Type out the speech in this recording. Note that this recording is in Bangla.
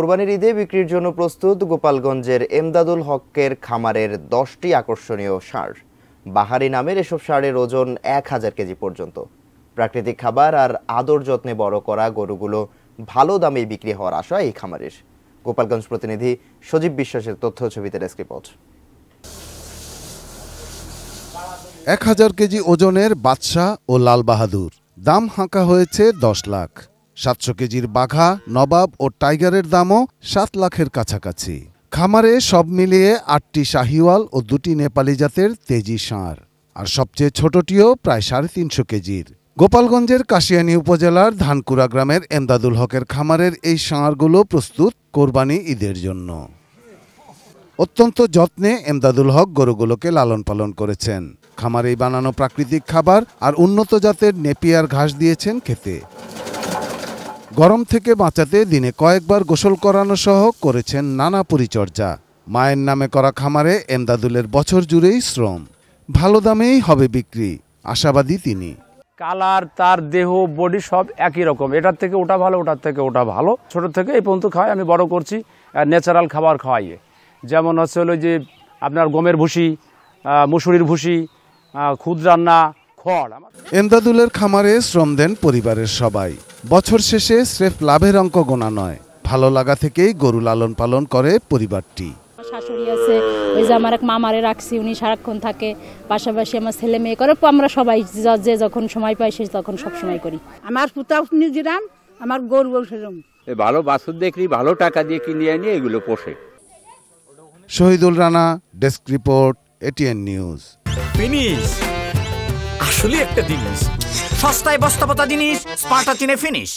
কোরবানির ঈদে বিক্রির জন্য প্রস্তুত গোপালগঞ্জের এমদাদুল হকের খামারের দশটি আকর্ষণীয় সার বাহারি নামের এসব সারের ওজন এক হাজার কেজি পর্যন্ত প্রাকৃতিক খাবার আর আদর যত্নে বড় করা গরুগুলো ভালো দামে বিক্রি হওয়ার আশা এই খামারের গোপালগঞ্জ প্রতিনিধি সজীব বিশ্বাসের তথ্য ছবিতে ডেস্ক এক হাজার কেজি ওজনের বাদশাহ ও লাল বাহাদুর দাম হাঁকা হয়েছে দশ লাখ সাতশো কেজির বাঘা নবাব ও টাইগারের দামও সাত লাখের কাছাকাছি খামারে সব মিলিয়ে আটটি শাহিওয়াল ও দুটি নেপালি জাতের তেজি ষাঁড় আর সবচেয়ে ছোটটিও প্রায় সাড়ে তিনশো কেজির গোপালগঞ্জের কাশিয়ানী উপজেলার ধানকুড়া গ্রামের এমদাদুল হকের খামারের এই ষাঁড়গুলো প্রস্তুত কোরবানি ঈদের জন্য অত্যন্ত যত্নে এমদাদুল হক গরুগুলোকে লালন পালন করেছেন খামারেই বানানো প্রাকৃতিক খাবার আর উন্নত জাতের নেপিয়ার ঘাস দিয়েছেন খেতে গরম থেকে বাঁচাতে দিনে কয়েকবার গোসল করানো সহ করেছেন নানা পরিচর্যা মায়ের নামে করা খামারে এমদাদুলের বছর জুড়েই শ্রম ভালো দামেই হবে বিক্রি আশাবাদী তিনি কালার তার দেহ বডি সব একই রকম এটার থেকে ওটা ভালো ওটার থেকে ওটা ভালো ছোট থেকে এই পর্যন্ত খাওয়াই আমি বড় করছি ন্যাচারাল খাবার খাওয়াইয়ে যেমন হচ্ছে হলো যে আপনার গমের ভুসি মুসুরির ভুসি খুদ রান্না খড় এমদাদুলের খামারে শ্রম দেন পরিবারের সবাই বছর শেষে স্রেফ লাভের অঙ্ক গোনা নয় ভালো লাগা থেকেই গরু লালন পালন করে পরিবারটি শাশুড়ি আছে ওই যে আমার এক মামারে রাখছি উনি সারাক্ষণ থাকে পাশাপাশি আমার ছেলে মেয়ে করে আমরা সবাই যে যখন সময় পাই সে তখন সব সময় করি আমার পুতা নিজেরাম আমার গরু সেরম ভালো বাছুর দেখলি ভালো টাকা দিয়ে কিনে আনি এগুলো পোষে Shahidul Rana desk report ATN news finish আসলে একটা জিনিস সস্তায় বস্তা জিনিস স্পাটা চিনে ফিনিশ